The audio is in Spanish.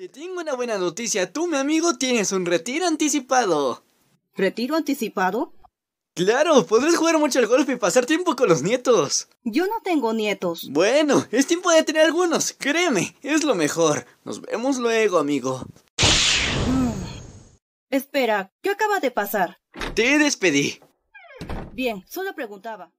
Te tengo una buena noticia. Tú, mi amigo, tienes un retiro anticipado. ¿Retiro anticipado? Claro, podrás jugar mucho al golf y pasar tiempo con los nietos. Yo no tengo nietos. Bueno, es tiempo de tener algunos, créeme, es lo mejor. Nos vemos luego, amigo. Mm. Espera, ¿qué acaba de pasar? Te despedí. Bien, solo preguntaba.